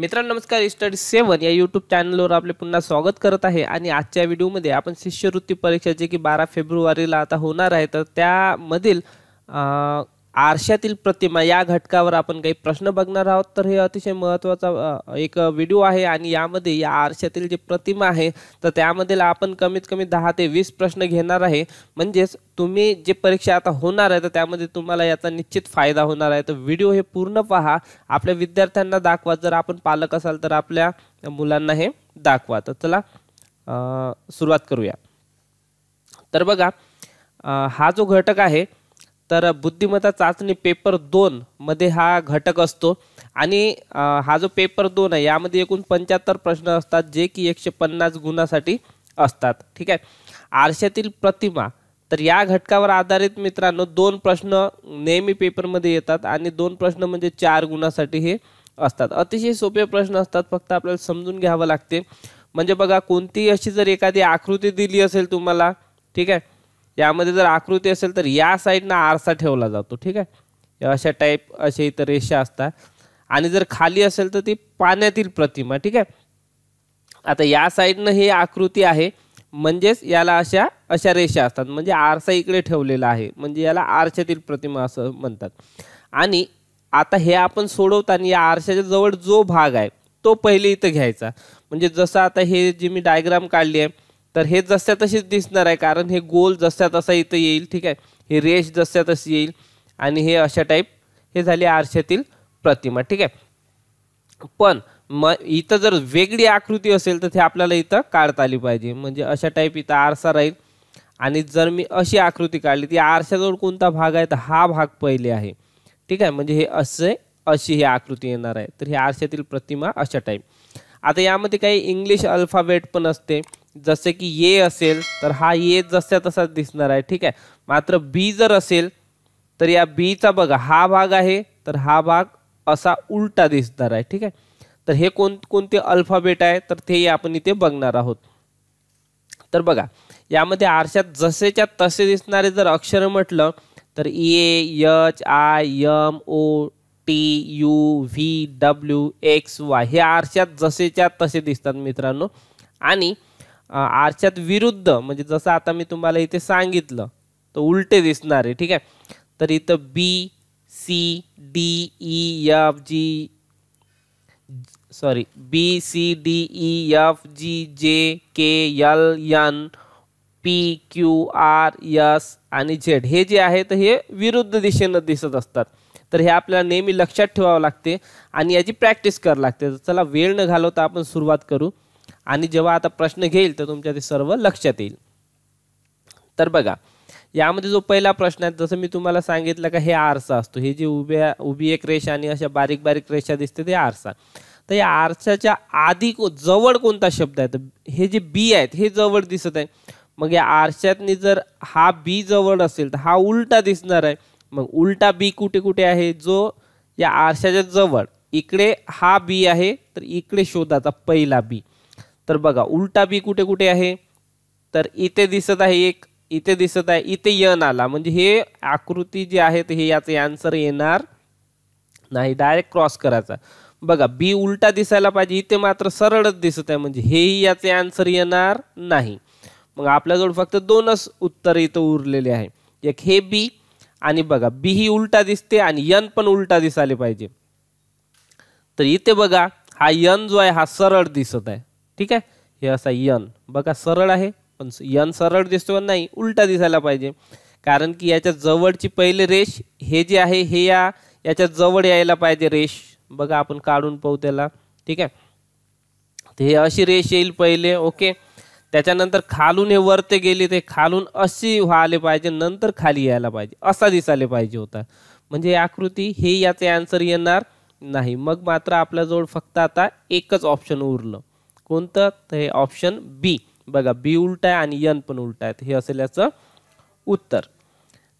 मित्रांनो नमस्कार study seven या यूट्यूब चैनल आपले पुन्हा स्वागत करत आहे आणि आजच्या व्हिडिओमध्ये अपन शिष्यवृत्ति परीक्षा जी की बारह फेब्रुवारी आता होणार आहे तर त्यामधील अं, आरशातील प्रतिमा या घटकावर आपण काही प्रश्न बघणार आहोत तर हे अतिशय महत्त्वाचा एक व्हिडिओ आहे आणि यामध्ये या आरशातील जी प्रतिमा आहे तर त्यामध्ये आपण कमीत कमी दहा ते वीस प्रश्न घेणार आहे म्हणजेच तुम्ही जे परीक्षा आता होणार आहे तर त्यामध्ये तुम्हाला याचा निश्चित फायदा होणार आहे तर व्हिडिओ हे पूर्ण पहा आपल्या विद्यार्थ्यांना दाखवा जर आपण पालक असाल तर आपल्या मुलांना हे दाखवा तर चला सुरुवात करूया तर बघा हा जो घटक आहे तर बुद्धिमत्ता चाचणी पेपर दोन मध्ये हा घटक असतो आणि हा जो पेपर दोन आहे यामध्ये एकूण पंच्याहत्तर प्रश्न असतात जे की एकशे पन्नास गुणासाठी असतात ठीक आहे आरशातील प्रतिमा तर या घटकावर आधारित मित्रांनो दोन प्रश्न नेहमी पेपरमध्ये येतात आणि दोन प्रश्न म्हणजे चार गुणासाठी हे असतात अतिशय सोपे प्रश्न असतात फक्त आपल्याला समजून घ्यावं लागते म्हणजे बघा कोणतीही अशी जर एखादी आकृती दिली असेल तुम्हाला ठीक आहे यह जर आकृति अल तो या साईडनं आरसा ठेवला जातो ठीक है अशा टाइप अत रेशा रेषा असतात जर खाली असेल तर ती पाण्यातील प्रतिमा ठीक है आता हा साइडन ही आकृति है म्हणजेच याला अशा अशा रेषा असतात म्हणजे आरसा इकडे है आहे म्हणजे प्रतिमा असं आता हे अपन सोड़ता नहीं आरशा जवर जो भाग है तो पहिले इथं घ्यायचा म्हणजे आता हे जी मैं डायग्राम काड़ी है तर हे जसा तशीच दिसणार आहे कारण हे गोल जसा तसा इथं येईल ठीक आहे हे रेष जस्या तशी येईल आणि हे अशा टाईप हे झाली आरशातील प्रतिमा ठीक आहे पण म इथं जर वेगळी आकृती असेल तर ते आपल्याला इथं काढता आली पाहिजे म्हणजे अशा टाईप इथं आरसा राहील आणि जर मी अशी आकृती काढली ती आरशाजवळ कोणता भाग आहे तर हा भाग पहिले आहे ठीक आहे म्हणजे हे असे अशी ही आकृती येणार आहे तर ही आरशातील प्रतिमा अशा टाईप आता यामध्ये काही इंग्लिश अल्फाबेट पण असते जसे की ये असेल तर हा ये जसा तसा दिसणार आहे ठीक आहे मात्र बी जर असेल तर या बीचा बघा हा भाग आहे तर हा भाग असा उलटा दिसणार आहे ठीक आहे तर हे कोण कोणते अल्फाबेट आहे तर ते आपण इथे बघणार आहोत तर बघा यामध्ये आरशात जसेच्या तसे दिसणारे जर अक्षर म्हटलं तर A H I M O T U V W X Y हे आरशात जसेच्या तसे दिसतात मित्रांनो आणि अं, आरशात विरुद्ध म्हणजे जसं आता मैं तुम्हारा इतने संगित तो उलटे दिसणार आहे ठीक है तो इत B C D E F G sorry B C D E F G J K L N P Q R S आणि झेड जे आहे तर हे विरुद्ध दिशे दिसत असतात तर हे अपने नेहमी लक्षा ठेवा लगते आणि याची प्रॅक्टिस करावं लागते चला वेल न घालवता अपन सुरुआत करू आणि जेव्हा आता प्रश्न घेल तो तुमच्या सर्व लक्षात येईल तर जो पेला प्रश्न है जस मैं तुम्हारा संगित का हे आरसा असतो हे जी उभ्या उभी एक रेषा अशा बारीक बारीक रेषा दिसते आरसा तो यह आरसा आधी को जवळ कोणता शब्द है तर हे जे बी है हे जवळ दिसत आहे मग ये आरशातनी जर हा बी जवर अल तो हा उलटा दिना है मग उलटा बी कुठे कुठे है जो या आरशाच्या जवळ इकडे हा बी है तो इकडे शोधाचा पहिला बी तर बघा उलटा बी कुठे कुठे आहे तर इथे दिसत आहे एक इथे दिसत आहे इथे यन आला म्हणजे हे आकृती जी आहे हे याचं आन्सर येणार नाही डायरेक्ट क्रॉस करायचा बघा बी उलटा दिसायला पाहिजे इथे मात्र सरळच दिसत आहे म्हणजे हेही याचे आन्सर येणार नाही मग आपल्याजवळ फक्त दोनच उत्तर इथं उरलेले आहे एक हे बी आणि बघा बी ही उलटा दिसते आणि यन पण उलटा दिसायला पाहिजे तर इथे बघा हा यन जो आहे हा सरळ दिसत आहे ठीक है हे यन बघा सरळ आहे यन सरल दिशो नहीं उल्टा दिशा पाजे कारण की जवर जवळची पैले रेश हे जे आहे हे या याच्या जवळ यायला पाहिजे रेष बघा आपण ठीक है तो हे अशी रेष येईल ओके त्याच्यानंतर खालून वरते गेली ते खालून अभी व्हायला पाजे नंतर खाली पाजे पाहिजे असा दिसायला पाहिजे होता म्हणजे आकृती हे याचे आन्सर येणार नाही मग मात्र आप फक्त आता एकच ऑप्शन उरल कोणतं ऑप्शन बी बघा बी उलटा आहे आणि यन पण उलटा उत्तर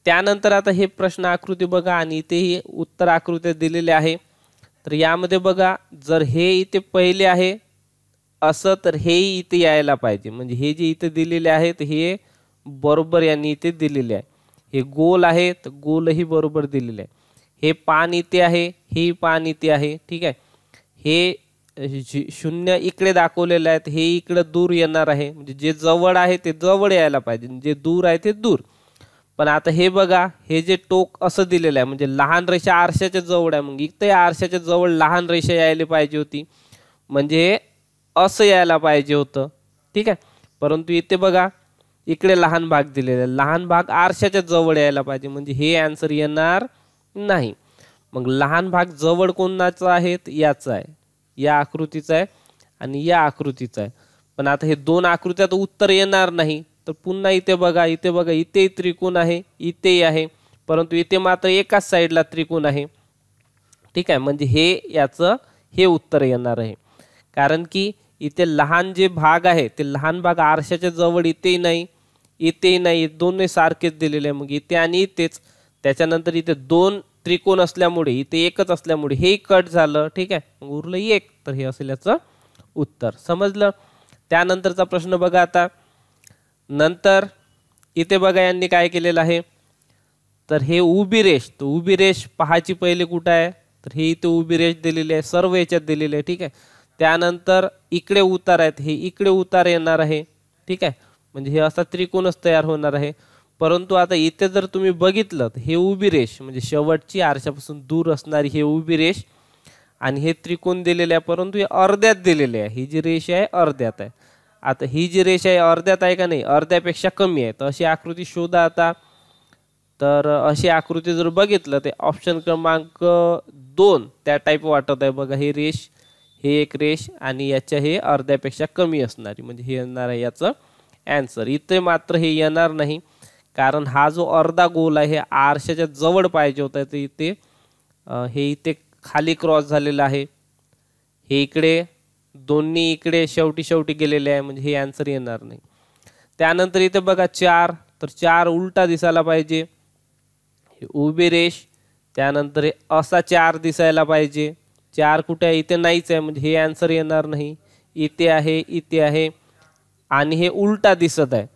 त्यानंतर आता हे प्रश्न आकृति बघा आणि इथेही उत्तर आकृती दिलेले आहे तर यामध्ये बघा जर हे इथे पहिले आहे असं तर हेही इथे यायला पाहिजे म्हणजे हे जे इथे दिलेले आहे तर हे बरोबर यांनी इथे दिलेले आहे हे गोल आहे तर गोलही बरोबर दिलेले आहे हे पान इथे आहे हे पान इथे है ठीक है शून्य इकडे दाखवलेलं आहे दूर येणार आहे जे जवर है ते जवळ यायला जे दूर है तो दूर पता आता हे बघा हे जे टोक असं दिलेलं आहे लहान रेषा आरशाच्या जवळ आहे मग इथं या आरशाच्या लहान रेषा यायला पाहिजे होती मजे असं यायला पाहिजे ठीक है परंतु इथे बघा इकडे लहान भाग दिल लहान भाग आरशा जवर ये पाहिजे म्हणजे हे आन्सर येणार मग लहान भाग जवर को आहे याचा आहे या आकृति चाहिए आणि या आकृतीचा आहे पण दोन आकृत्या तर उत्तर नहीं तो तर इतने इथे बघा इथे बघा ही त्रिकोण आहे इथेही आहे परंतु इथे मात्र एकाच साईडला त्रिकोण है ठीक है म्हणजे हे याचं उत्तर यार है कारण की इथे लहान जे भाग आहे ते लहान भाग आरशाच्या जवळ इथेही नाही इथेही नाही दोन्ही सारखेच दिलेले आहे मग इथे आणि इथेच त्याच्यानंतर दोन त्रिकोण असल्यामुळे एक कट जा ठीक आहे उरलं एक तर हे असेल याचं उत्तर समजलं त्यानंतरचा प्रश्न बघा आता नंतर इथे बघा यांनी काय केलेलं आहे तर हे उबी रेश तर उभी रेष पहाची पहिले कुठं आहे तर हे इथे उभी रेष दिलेली आहे सर्व याच्यात दिलेली आहे ठीक है त्यानंतर इकडे उतार है इकडे उतार येणार आहे ठीक है म्हणजे हे असा त्रिकोणच तयार होणार आहे परंतु आता इथे जर तुम्ही बघितलं हे उभी रेष म्हणजे शेवटची आरशापासून दूर असणारी हे उभी रेश आणि हे त्रिकोण दिलेले है परंतु हे अर्ध्यात दिलेले आहे ही जी रेश है अर्ध्यात है आता हि जी रेश है अर्ध्यात है का नहीं अर्ध्यापेक्षा कमी है तो अभी आकृति शोधा आता तो अभी आकृति जर बगित ऑप्शन क्रमांक दोन त्या टाईप वाटत आहे बघा हे रेश हे एक रेष आणि अर्ध्यापेक्षा कमी असणारी म्हणजे हे येणार आहे मात्र हे येणार कारण हा जो अर्धा गोल है आरशाच्या जवळ पाहिजे होता ते इथे हे इथे खाली क्रॉस है ये इकडे दोनों इकडे शेवटी शेवटी गेले आहे म्हणजे हे आन्सर येणार नाही त्यानंतर इथे बघा चार तर चार उलटा दिसायला पाहिजे उबी उभी रेष त्यानंतर असा चार दिसायला पाहिजे चार कुठे आहे इथे नाहीच आहे म्हणजे हे आन्सर येणार नाही है आहे है आहे उलटा दिसत है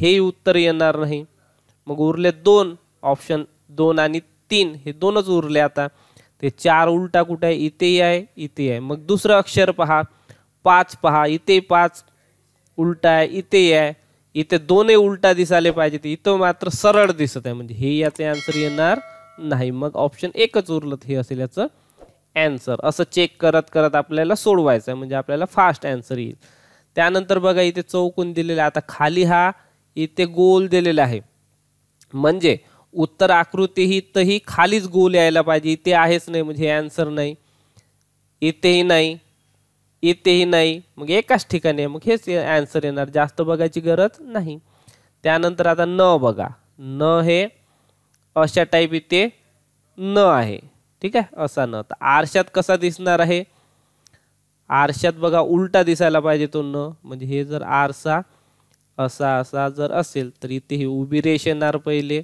हे उत्तर यार नहीं मग उरले दोन ऑप्शन दोन आणि तीन हे उरले आता तो चार उलटा कुठे आहे इथेही आहे इथे आहे मग दूसर अक्षर पहा पांच पहा इत पांच उलटा है इथेही ही इथे दोनही उलटा दिसायला पाहिजे ते इथं मात्र सरल दिसत है म्हणजे हे याचे आन्सर येणार नाही मग ऑप्शन एक उरलं हे असेल याचं चेक करत करत अपने सोडवायचं अपने फास्ट ॲन्सर येईल त्यानंतर बघा चौकून दिलेला आता खाली हा इथे गोल दिलेला है म्हणजे उत्तर आकृति ही तही खालीच गोल यायला पाहिजे इथे आहेच नाही म्हणजे ॲन्सर नाही इथेही नाही इथेही नाही मग एकाच ठिकाणी मग हेच जास्त बघायची गरज नहीं क्या आता न बगा न है अशा टाइप इथे न है ठीक है असा न तो आरशात कसा दिसणार है आरशात बघा उलटा दिसायला पाहिजे तो न जर आरसा असा असा जर असेल तर इथे ही उभी रेष येणार पहिले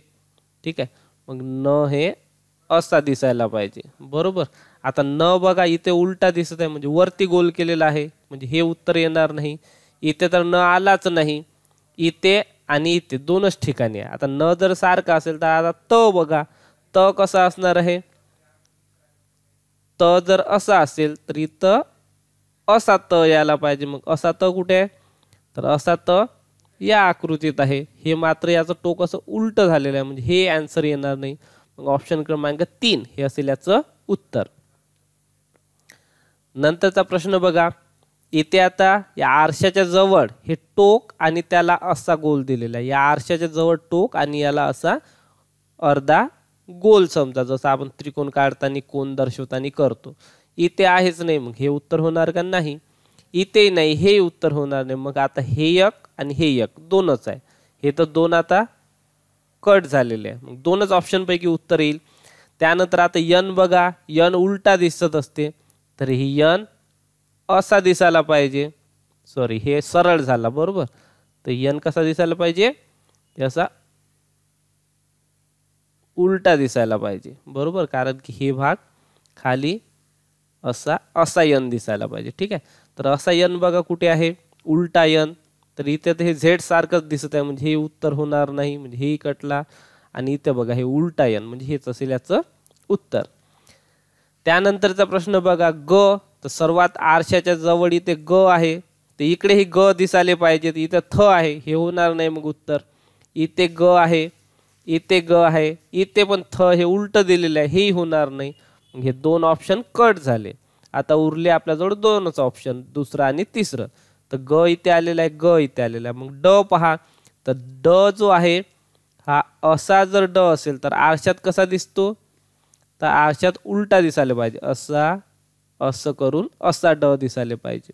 ठीक आहे मग न हे असा दिसायला पाहिजे बरोबर आता न बघा इथे उलटा दिसत आहे म्हणजे वरती गोल केलेला आहे म्हणजे हे उत्तर येणार नाही इथे तर न आलाच नाही इथे आणि इथे दोनच ठिकाणी आहे आता न जर सारखा असेल तर आता त बघा त कसा असणार आहे त जर असा असेल तर इथं असा त यायला पाहिजे मग असा त कुठे आहे तर असा त या आकृतीत आहे हे मात्र याचं टोक असं उलट झालेलं आहे म्हणजे हे आन्सर येणार नाही मग ऑप्शन क्रमांक तीन हे असेल याचं उत्तर नंतरचा प्रश्न बघा इथे आता या आरशाच्या जवळ हे टोक आणि त्याला असा गोल दिलेला आहे या आरशाच्या जवळ टोक आणि याला असा अर्धा गोल समजा जसं आपण त्रिकोण काढताना कोण दर्शवताना करतो इथे आहेच नाही मग हे उत्तर होणार का नाही इथे नहीं हे उत्तर होना नहीं मग आता हे एक आणि हे एक दोनच आहे हे तर दोन आता कट झालेले आहे मग दोनच ऑप्शनपैकी उत्तर येईल आता यन बघा यन उलटा दिसत असते तर यन असा दिसायला पाहिजे सॉरी हे सरळ झाला बरोबर तर यन कसा दिसायला पाहिजे असा उलटा दिसायला पाहिजे बरोबर कारण कि भाग खाली असा असा यन दिसायला पाहिजे ठीक आहे तर असायन बघा कुठे आहे उलटायन तर इथे ते हे झेड सारखंच दिसत आहे म्हणजे हे उत्तर होणार नाही म्हणजे हे कटला आणि इथे बघा हे उलटायन म्हणजे हेच असेल याचं उत्तर त्यानंतरचा प्रश्न बघा ग तर सर्वात आरशाच्या जवळ इथे ग आहे तर इकडे ही ग दिसाले पाहिजे तर इथं थ आहे हे होणार नाही मग उत्तर इथे ग आहे इथे ग आहे इथे पण थ हे उलटं दिलेलं आहे हेही होणार नाही हे दोन ऑप्शन कट झाले आता उरले आपल्याजवळ दोनच ऑप्शन दुसरं आणि तिसरं तर ग इथे आलेला आहे ग इथे आलेला आहे मग ड पहा तर ड जो आहे हा असा जर ड असेल तर आरशात कसा दिसतो तर आरशात उलटा दिसायला पाहिजे असा असं करून असा ड दिसायला पाहिजे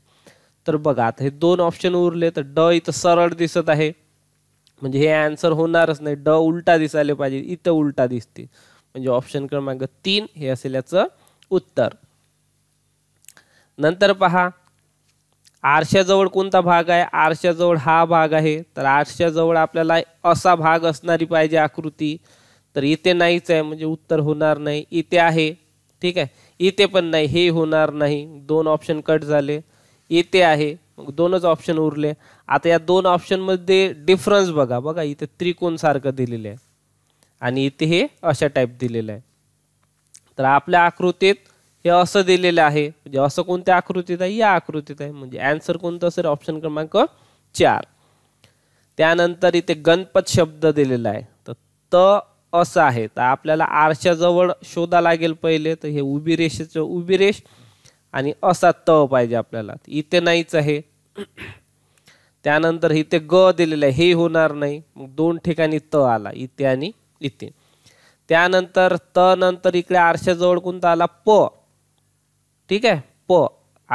तर बघा आता हे दोन ऑप्शन उरले तर ड इथं सरळ दिसत आहे म्हणजे हे आन्सर होणारच नाही ड उलटा दिसायला पाहिजे इथं उलटा दिसते म्हणजे ऑप्शन क्रमांक तीन हे असेल याचं उत्तर नंतर पहा आरशाजवळ को भाग है आरशाज हा भाग है तो आरशाज अपने असा भाग असणारी पाहिजे आकृती तर इथे नाहीच आहे उत्तर होना नहीं इतने आहे ठीक है इथे पण नाही हे होणार दोन ऑप्शन कट जाए इथे आहे मग दोनच ऑप्शन उरले आता या दोन ऑप्शन मध्य डिफरन्स बगा बघा इथे त्रिकोणसारखं दिलेलं आहे आणि अशा टाइप दिल है तो आप आकृतित हे असं दिलेलं आहे म्हणजे असं या आकृतीत है एन्सर को ऑप्शन क्रमांक चार त्यानंतर इथे गणपत शब्द दिलेला है तो त असं आहे तर आपल्याला आरच्या जवळ शोधा लगे पैले तो ये उभी रेषेचं उभी रेष आणि असा त पाहिजे आपल्याला इथे नाहीच आहे त्यानंतर ग दिलेलं आहे हे होणार नाही दोन ठिकाणी त आला इतने आणि त्यानंतर त नंतर इकडे आरशाज कोणता आला प ठीक है प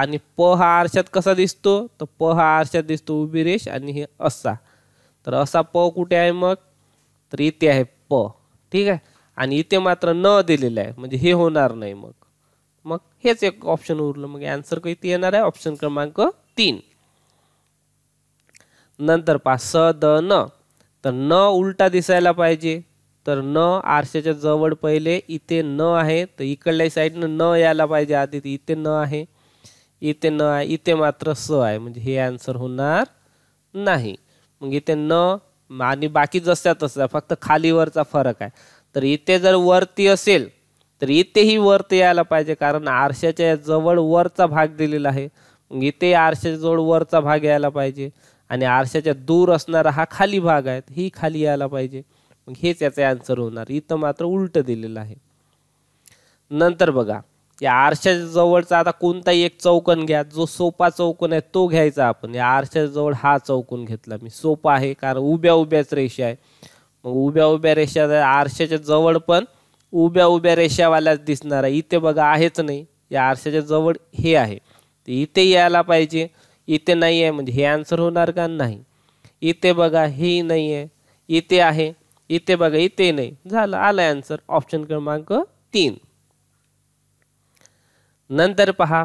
आणि प हा आरशात कसा दसतो तो प हा आरशात दिसतो उभी रेष असा तो असा प कुठे है मग तर इथे आहे प ठीक है आणि इथे मात्र न दिलेलं है म्हणजे हे होणार नाही मग मग हेच एक ऑप्शन उरल मग आन्सर किती है ऑप्शन क्रमांक तीन नर पा स द न तर न उलटा दिसायला पाहिजे तर न आरशाच्या जवळ पहिले इथे न आहे तर इकडल्या साईडनं न यायला पाहिजे आधी तर इथे न आहे इथे न आहे इथे मात्र स आहे म्हणजे हे आन्सर होणार नाही मग इथे न आणि बाकी जसं तसं फक्त खालीवरचा फरक आहे तर इथे जर वरती असेल तर इथेही वरती यायला पाहिजे कारण आरशाच्या जवळ वरचा भाग दिलेला आहे मग इथे आरशाच्या जवळ वरचा भाग यायला पाहिजे आणि आरशाच्या दूर असणारा हा खाली भाग आहे ही खाली यायला पाहिजे मग हेच याचे आन्सर होणार इथं मात्र उलट दिलेलं आहे नंतर बघा या आरशाच्या जवळचा आता कोणताही एक चौकन घ्या जो सोपा चौकन आहे तो घ्यायचा आपण या आरशाच्या जवळ हा चौकन घेतला मी सोपा आहे कारण उभ्या उभ्याच रेषा आहे मग उभ्या उभ्या रेषा आरशाच्या जवळ पण उभ्या उभ्या रेषावाल्याच दिसणार आहे इथे बघा आहेच नाही या आरशाच्या जवळ हे आहे इथे यायला पाहिजे इथे नाही आहे म्हणजे हे आन्सर होणार का नाही इथे बघा हे नाही आहे इथे आहे इतने बघा नहीं नाही झालं ऑप्शन क्रमांक तीन नंतर पहा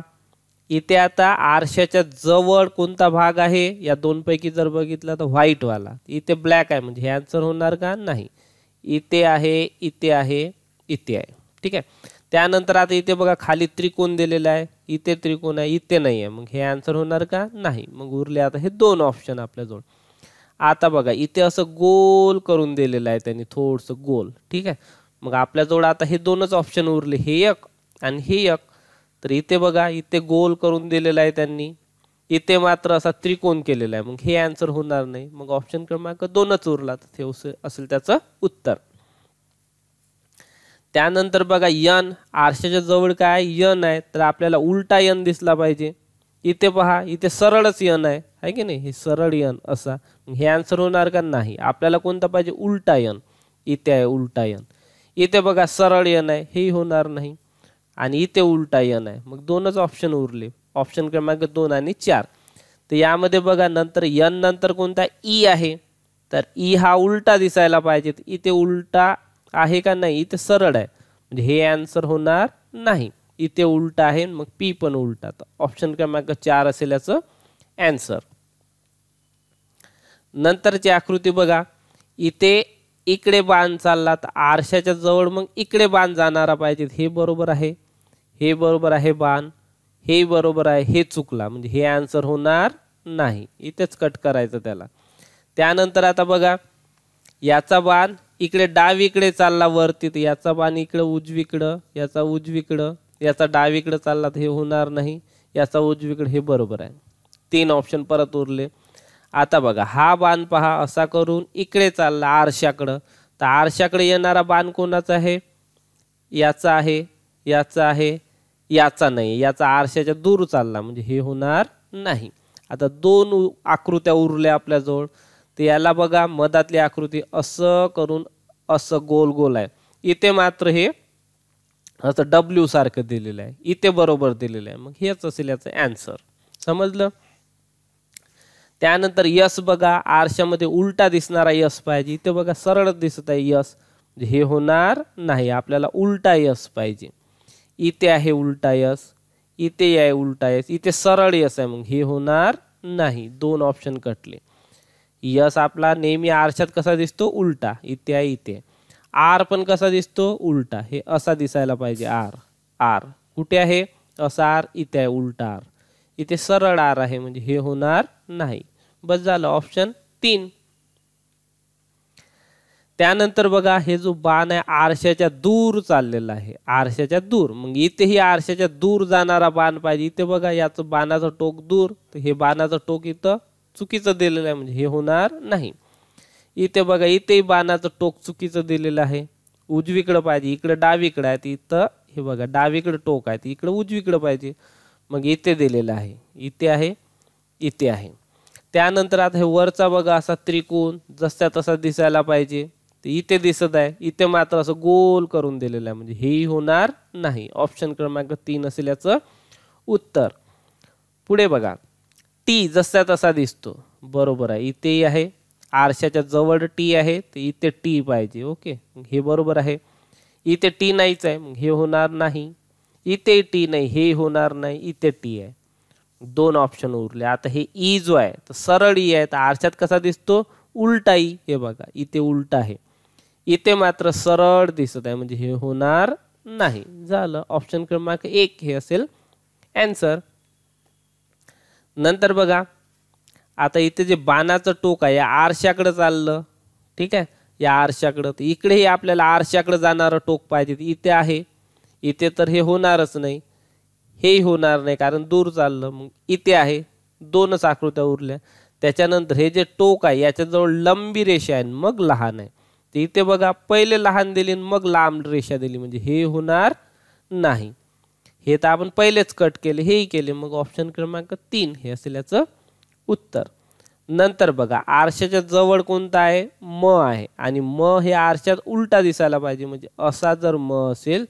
इथे आता आरशाच्या जवळ कोणता भाग है या दोनपैकी जर बघितला तर व्हाईटवाला इथे ब्लॅक आहे म्हणजे हे आन्सर का नहीं इथे आहे इथे आहे इथे आहे ठीक है त्यानंतर आता इथे बघा खाली त्रिकोण दिल्ला है इतने त्रिकोण है इतने नहीं है मग हे आन्सर होणार का नहीं मग उरले आता हे दोन ऑप्शन आपल्याजवळ आता बघा इथे असं गोल करून दिलेलं आहे त्यांनी थोडंसं गोल ठीक आहे मग आपल्याजवळ आता हे दोनच ऑप्शन उरले हे एक आणि हे एक तर इथे बघा इथे गोल करून दिलेला आहे त्यांनी इथे मात्र असा त्रिकोण केलेला आहे मग हे आन्सर होणार नाही मग ऑप्शन क्रमांक दोनच उरला हे असेल त्याचं उत्तर त्यानंतर बघा यन आरशाच्या जवळ काय यन आहे तर आपल्याला उलटा यन दिसला पाहिजे इथे पहा इथे सरळच यन आहे है कि नहीं सरल यन असा हे आन्सर होना का नहीं अपने को पाहिजे उलटा यन इथे आहे उलटा यन इथे बघा सरळ यन है ही होना नहीं आते इथे उलटा यन है मग दोन ऑप्शन उरले ऑप्शन क्रमांक दोन आणि चार तर यामध्ये बघा नंतर यन नंतर कोणता ई है तो ई हा उलटा दिसायला पाहिजे इथे उलटा है का नहीं इथे सरल है म्हणजे हे आन्सर होणार नाही इथे उलटा है मग पी पण उलटा तर ऑप्शन क्रमांक चार असेल ॲन्सर नंतरची आकृती बघा इथे इकडे बाण चालला तर आरशाच्या मग इकडे बाण जाना पाहिजे हे बरोबर आहे हे बरोबर आहे बाण हे बरोबर है हे चुकला म्हणजे हे आन्सर होणार नाही इथेच कट करायचं आता बघा याचा बाण इकडे डावीकडे चालला वरती तो याचा बाण इकडे उजवीकडं याचा उजवीकडं याचा डावीकडं चालला तर हे बरोबर आहे तीन ऑप्शन परत उरले आता बघा हा बाण पहा असा करून इकडे चालला आरशाकडं तर आरशाकडे येणारा बाण कोणाचा आहे याचा आहे याचा आहे याचा नाही याचा आरशाच्या दूर चालला म्हणजे हे होणार नाही आता दोन आकृत्या उरल्या आपल्याजवळ तर याला बघा मधातली आकृती असं करून असं गोल गोल आहे इथे मात्र हे असं डब्ल्यू सारखं दिलेलं आहे इथे बरोबर दिलेलं आहे मग हेच असेल याचं ॲन्सर समजलं त्यानंतर यस बगा आरशा मधे उल्टा दिसणारा यस पाजे इत ब सरल दिसत आहे यस हे होणार नाही आपल्याला उलटा यस पाहिजे इथे है उलटा यस इथे है उलटा यस इथे सरल यस है मग हे होणार नाही दोन ऑप्शन कटले यस आपला नेहमी आरशात कसा दिसतो उलटा इथे है इथे आर पण कसा दिसतो उलटा हे असा दिसायला पाहिजे आर आर कुठे आहे असा आर इथे आहे उलटा आर इथे सरळ आर है म्हणजे होना नहीं बस झालं ऑप्शन तीन त्यानंतर बघा हे जो बाण आहे आरशाच्या दूर चाललेला आहे आरशाच्या दूर मग इथेही आरशाच्या दूर जाणारा बाण पाहिजे इथे बघा याचं बाणाचं टोक दूर तर हे बाणाचं टोक इथं चुकीचं दिलेलं आहे म्हणजे हे होणार नाही इथे बघा इथेही बाणाचं टोक चुकीचं दिलेलं आहे उजवीकडं पाहिजे इकडं डावीकडं आहे इथं हे बघा डावीकडं टोक आहे तर इकडं उजवीकडं पाहिजे मग इथे दिलेलं आहे इथे आहे इथे आहे त्यानंतर आता हे वरचा बघा असा त्रिकोण जसा तसा दिसायला पाहिजे तर इथे दिसत आहे इथे मात्र असं गोल करून दिलेलं आहे म्हणजे हेही होणार नाही ऑप्शन क्रमांक तीन असेल याचं उत्तर पुढे बघा टी जसा तसा दिसतो बरोबर आहे इथेही आहे आरशाच्या जवळ टी आहे तर इथे टी पाहिजे ओके हे बरोबर आहे इथे टी नाहीच आहे मग हे होणार नाही इथे टी नाही हे होणार नाही इथे टी आहे दोन ऑप्शन उरले आता हे ई e जो है तो सरल ई e है तो आरशात कसा दिसतो उलटा ई e. हे बघा इथे उलटा है इतने मात्र सरल दिसत आहे म्हणजे हे ऑप्शन क्रमांक एक एन्सर असेल ॲन्सर आता इथे जे बाणाचं टोक है या आरशाकडं चाललं ठीक है या आरशाकडं तर इकडेही आपल्याला आरशाकडं जाणारं टोक पाहिजे इथे आहे इथे तर हे होणारच हेही होणार नाही कारण दूर चाललं मग इथे आहे दोनच आकृत्या उरल्या हे जे टोक आहे याच्याजवळ लंबी रेषा है मग लहान है तो इतने बगा पैले लहान दिली मग लंब रेषा दिली हो हे होणार नाही हे तर आपण पहिलेच कट केले हेही केले मग ऑप्शन क्रमांक तीन हे उत्तर नंतर बगा आरशा जवर को है म है आणि म आरशात उलटा दिसायला पाजे म्हणजे जर मेल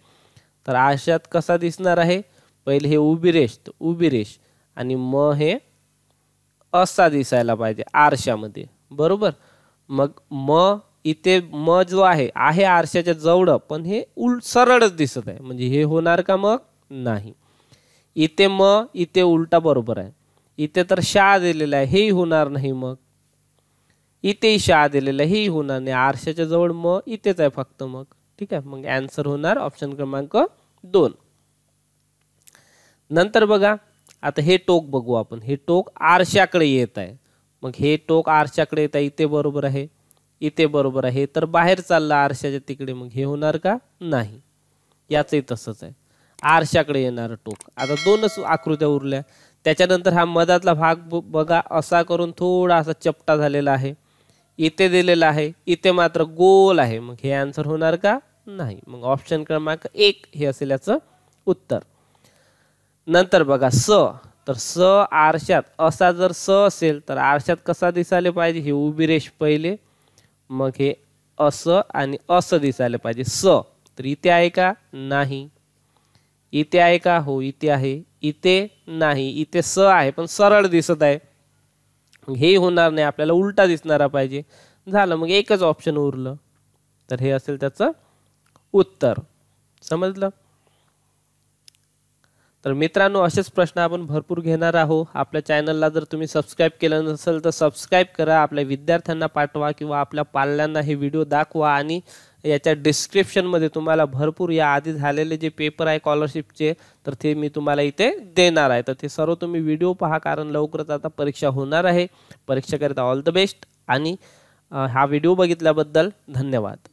तो आरशात कसा दिसणार है पहिले हे उभी रेष तर उभी रेष आणि म हे असा दिसायला पाहिजे बरबर मग म इथे म जो है आहे आरशाच्या जवळ पण हे उल सरळच दिसत आहे हे होणार का मग नहीं इथे म इथे उलटा बरबर है इथे तर शहा दिलेला आहे हेही होणार नाही मग इथेही शहा दिलेला हेही होणार नाही आरशाच्या जवळ म इथेच है फक्त मग ठीक आहे मग ॲन्सर होणार ऑप्शन क्रमांक दोन नंतर बगा आता हे टोक बगू आपण हे टोक आरशाक येत मग हे टोक आरशाक येत बरबर है इतने बरबर है तो बाहर तर बाहेर चाललं आरशाच्या तिकडे मग हे होणार का नाही याचंही तसंच टोक आता दोनच आकृत्या उरल्या त्याच्यानंतर हा मधातला भाग बसा असा थोडा सा चपटा झालेला आहे इथे दिलेला आहे मात्र गोल है मग हे आन्सर होणार का नहीं मग ऑप्शन क्रमांक एक उत्तर नर बघा तर स आरशात असा जर स असेल तर आरशात कसा दिसायला पाहिजे हे उभी रेष पहिले मग हे असं आणि असं दिसायला पाहिजे स तर इथे आहे का नाही इथे आहे का हो इथे आहे इथे नाही इथे स आहे पण सरळ दिसत आहे हे होणार नाही आपल्याला उलटा दिसणारा पाहिजे झालं मग एकच ऑप्शन उरलं तर हे असेल त्याचं उत्तर समजलं तर मित्रों असेच प्रश्न अपन भरपूर घेना आहोत आपल्या चॅनलला जर तुम्हें सब्सक्राइब केलं नसेल तर सबस्क्राईब करा अपने विद्यार्थ्यांना पाठवा किंवा आपल्या पाल्यांना हे व्हिडिओ दाखवा आणि याच्या डिस्क्रिप्शनमध्ये तुम्हाला भरपूर या आधी झालेले जे पेपर है स्कॉलरशिपचे के ते मी तुम्हारा इतने देना है तो ते सर्व तुम्हें वीडियो पहा कारण लवकर आता परीक्षा होणार आहे परीक्षाकरिता ऑल द बेस्ट आणि अं, हा वीडियो बगितबल धन्यवाद